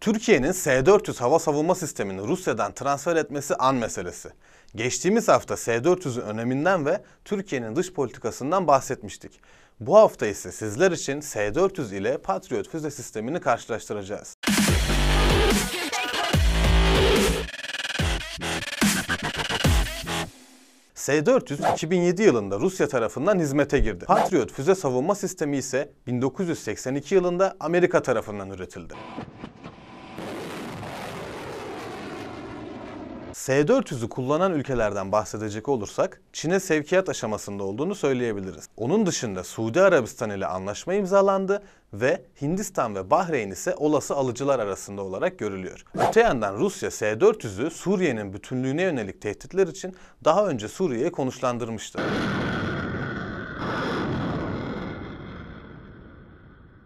Türkiye'nin S-400 hava savunma sistemini Rusya'dan transfer etmesi an meselesi. Geçtiğimiz hafta S-400'ün öneminden ve Türkiye'nin dış politikasından bahsetmiştik. Bu hafta ise sizler için S-400 ile Patriot füze sistemini karşılaştıracağız. S-400 2007 yılında Rusya tarafından hizmete girdi. Patriot füze savunma sistemi ise 1982 yılında Amerika tarafından üretildi. S-400'ü kullanan ülkelerden bahsedecek olursak Çin'e sevkiyat aşamasında olduğunu söyleyebiliriz. Onun dışında Suudi Arabistan ile anlaşma imzalandı ve Hindistan ve Bahreyn ise olası alıcılar arasında olarak görülüyor. Öte yandan Rusya S-400'ü Suriye'nin bütünlüğüne yönelik tehditler için daha önce Suriye'ye konuşlandırmıştı.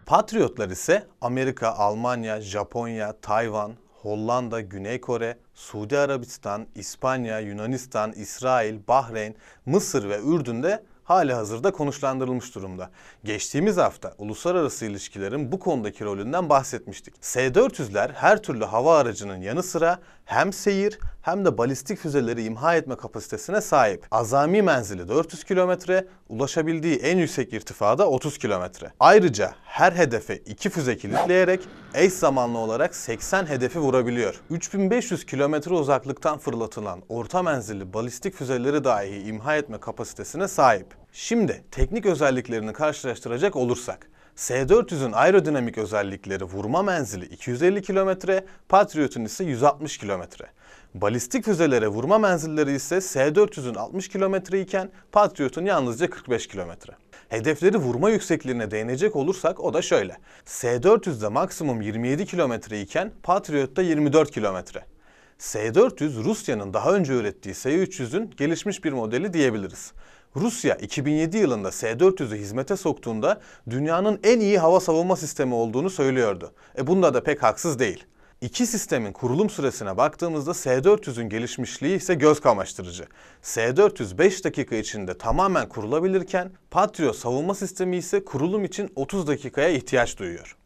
Patriotlar ise Amerika, Almanya, Japonya, Tayvan, Hollanda, Güney Kore, Suudi Arabistan, İspanya, Yunanistan, İsrail, Bahreyn, Mısır ve Ürdün'de hali hazırda konuşlandırılmış durumda. Geçtiğimiz hafta uluslararası ilişkilerin bu konudaki rolünden bahsetmiştik. S-400'ler her türlü hava aracının yanı sıra hem seyir hem de balistik füzeleri imha etme kapasitesine sahip. Azami menzili 400 kilometre, ulaşabildiği en yüksek irtifada 30 kilometre. Ayrıca her hedefe 2 füze kilitleyerek eş zamanlı olarak 80 hedefi vurabiliyor. 3500 kilometre uzaklıktan fırlatılan orta menzilli balistik füzeleri dahi imha etme kapasitesine sahip. Şimdi teknik özelliklerini karşılaştıracak olursak S-400'ün aerodinamik özellikleri vurma menzili 250 km, Patriot'un ise 160 km. Balistik füzelere vurma menzilleri ise S-400'ün 60 km iken Patriot'un yalnızca 45 km. Hedefleri vurma yüksekliğine değinecek olursak o da şöyle. S-400'de maksimum 27 km iken Patriot'ta 24 km. S-400 Rusya'nın daha önce ürettiği S-300'ün gelişmiş bir modeli diyebiliriz. Rusya 2007 yılında S-400'ü hizmete soktuğunda dünyanın en iyi hava savunma sistemi olduğunu söylüyordu. E bunda da pek haksız değil. İki sistemin kurulum süresine baktığımızda S-400'ün gelişmişliği ise göz kamaştırıcı. S-400 5 dakika içinde tamamen kurulabilirken Patriot savunma sistemi ise kurulum için 30 dakikaya ihtiyaç duyuyor.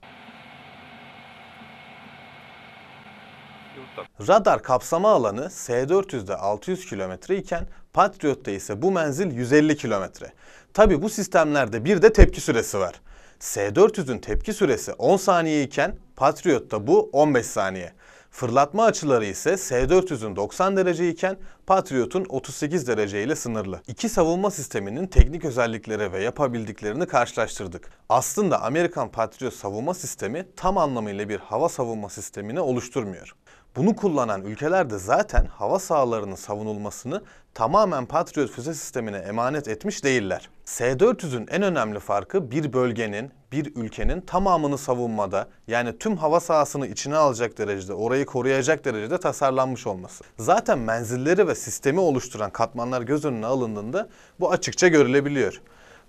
Radar kapsama alanı S-400'de 600 kilometre iken Patriot'ta ise bu menzil 150 kilometre. Tabi bu sistemlerde bir de tepki süresi var. S-400'ün tepki süresi 10 saniye iken Patriot'ta bu 15 saniye. Fırlatma açıları ise S-400'ün 90 derece iken Patriot'un 38 derece ile sınırlı. İki savunma sisteminin teknik özellikleri ve yapabildiklerini karşılaştırdık. Aslında Amerikan Patriot savunma sistemi tam anlamıyla bir hava savunma sistemini oluşturmuyor. Bunu kullanan ülkeler de zaten hava sahalarının savunulmasını tamamen Patriot füze sistemine emanet etmiş değiller. S-400'ün en önemli farkı bir bölgenin, bir ülkenin tamamını savunmada yani tüm hava sahasını içine alacak derecede, orayı koruyacak derecede tasarlanmış olması. Zaten menzilleri ve sistemi oluşturan katmanlar göz önüne alındığında bu açıkça görülebiliyor.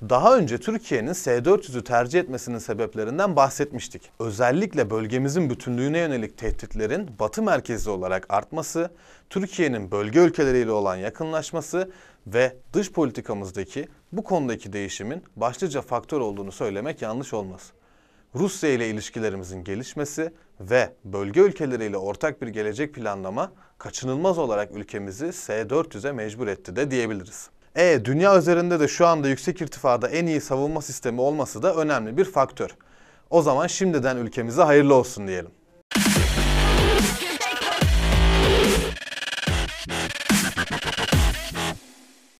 Daha önce Türkiye'nin S-400'ü tercih etmesinin sebeplerinden bahsetmiştik. Özellikle bölgemizin bütünlüğüne yönelik tehditlerin batı merkezli olarak artması, Türkiye'nin bölge ülkeleriyle olan yakınlaşması ve dış politikamızdaki bu konudaki değişimin başlıca faktör olduğunu söylemek yanlış olmaz. Rusya ile ilişkilerimizin gelişmesi ve bölge ülkeleriyle ortak bir gelecek planlama kaçınılmaz olarak ülkemizi S-400'e mecbur etti de diyebiliriz. E dünya üzerinde de şu anda yüksek irtifada en iyi savunma sistemi olması da önemli bir faktör. O zaman şimdiden ülkemize hayırlı olsun diyelim.